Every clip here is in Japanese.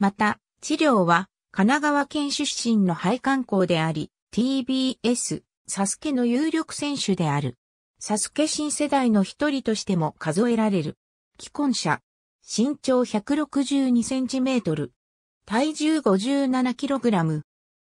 また、治療は神奈川県出身の配管校であり、TBS、サスケの有力選手である。サスケ新世代の一人としても数えられる。既婚者。身長162センチメートル。体重57キログラム。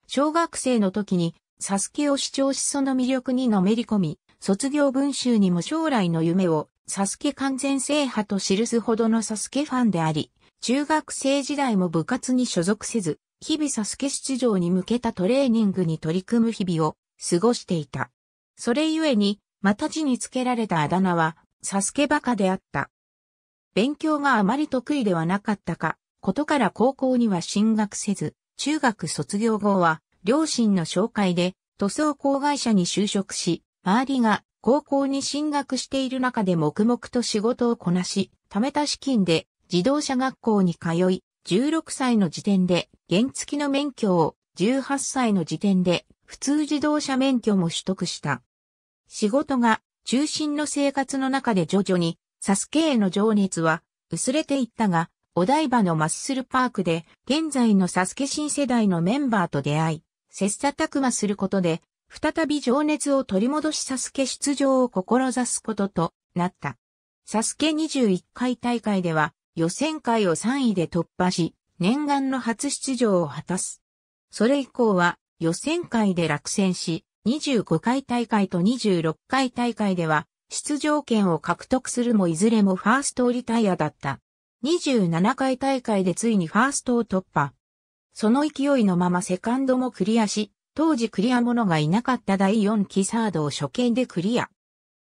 小学生の時にサスケを主張しその魅力にのめり込み、卒業文集にも将来の夢をサスケ完全制覇と記すほどのサスケファンであり、中学生時代も部活に所属せず、日々サスケ出場に向けたトレーニングに取り組む日々を過ごしていた。それゆえに、また字につけられたあだ名は、サスケバカであった。勉強があまり得意ではなかったか、ことから高校には進学せず、中学卒業後は、両親の紹介で、塗装工会社に就職し、周りが高校に進学している中で黙々と仕事をこなし、貯めた資金で自動車学校に通い、16歳の時点で原付の免許を、18歳の時点で普通自動車免許も取得した。仕事が中心の生活の中で徐々にサスケへの情熱は薄れていったが、お台場のマッスルパークで現在のサスケ新世代のメンバーと出会い、切磋琢磨することで、再び情熱を取り戻しサスケ出場を志すこととなった。サスケ21回大会では、予選会を3位で突破し、念願の初出場を果たす。それ以降は予選会で落選し、25回大会と26回大会では出場権を獲得するもいずれもファーストリタイアだった。27回大会でついにファーストを突破。その勢いのままセカンドもクリアし、当時クリア者がいなかった第4期サードを初見でクリア。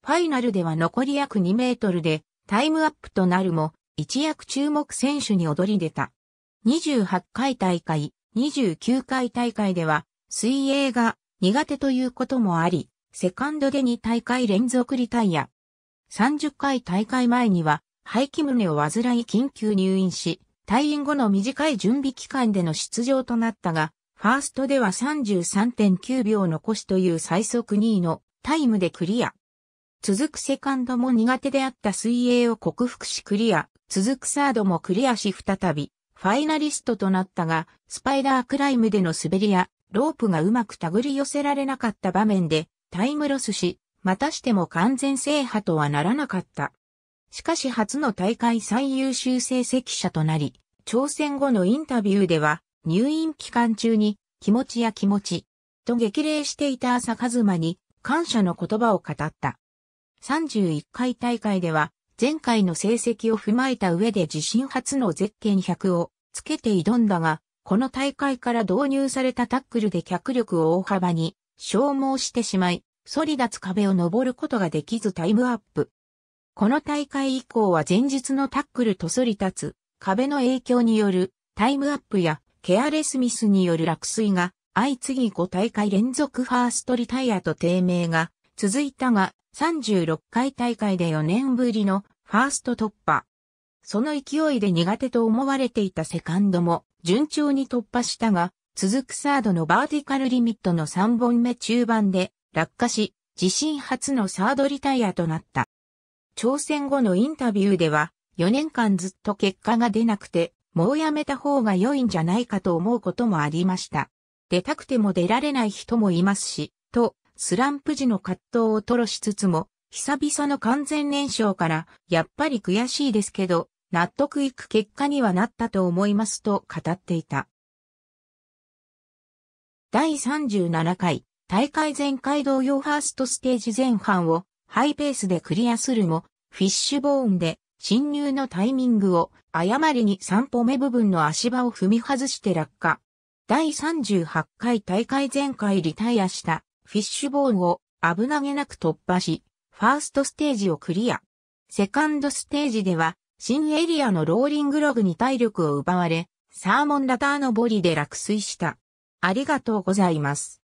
ファイナルでは残り約2メートルでタイムアップとなるも、一躍注目選手に躍り出た。28回大会、29回大会では、水泳が苦手ということもあり、セカンドで2大会連続リタイア。30回大会前には、廃気胸を患い緊急入院し、退院後の短い準備期間での出場となったが、ファーストでは33.9秒残しという最速2位のタイムでクリア。続くセカンドも苦手であった水泳を克服しクリア、続くサードもクリアし再び、ファイナリストとなったが、スパイダークライムでの滑りや、ロープがうまく手繰り寄せられなかった場面で、タイムロスし、またしても完全制覇とはならなかった。しかし初の大会最優秀成績者となり、挑戦後のインタビューでは、入院期間中に、気持ちや気持ち、と激励していた朝和馬に、感謝の言葉を語った。31回大会では、前回の成績を踏まえた上で自身初のゼッケン100をつけて挑んだが、この大会から導入されたタックルで脚力を大幅に消耗してしまい、反り立つ壁を登ることができずタイムアップ。この大会以降は前日のタックルとそり立つ壁の影響によるタイムアップやケアレスミスによる落水が相次ぎ5大会連続ファーストリタイアと低迷が続いたが、36回大会で4年ぶりのファースト突破。その勢いで苦手と思われていたセカンドも順調に突破したが、続くサードのバーティカルリミットの3本目中盤で落下し、自身初のサードリタイアとなった。挑戦後のインタビューでは、4年間ずっと結果が出なくて、もうやめた方が良いんじゃないかと思うこともありました。出たくても出られない人もいますし、とスランプ時の葛藤を吐露しつつも、久々の完全燃焼から、やっぱり悔しいですけど、納得いく結果にはなったと思いますと語っていた。第37回大会前回同様ファーストステージ前半をハイペースでクリアするも、フィッシュボーンで侵入のタイミングを誤りに3歩目部分の足場を踏み外して落下。第38回大会前回リタイアしたフィッシュボーンを危なげなく突破し、ファーストステージをクリア。セカンドステージでは、新エリアのローリングログに体力を奪われ、サーモンラターのボリで落水した。ありがとうございます。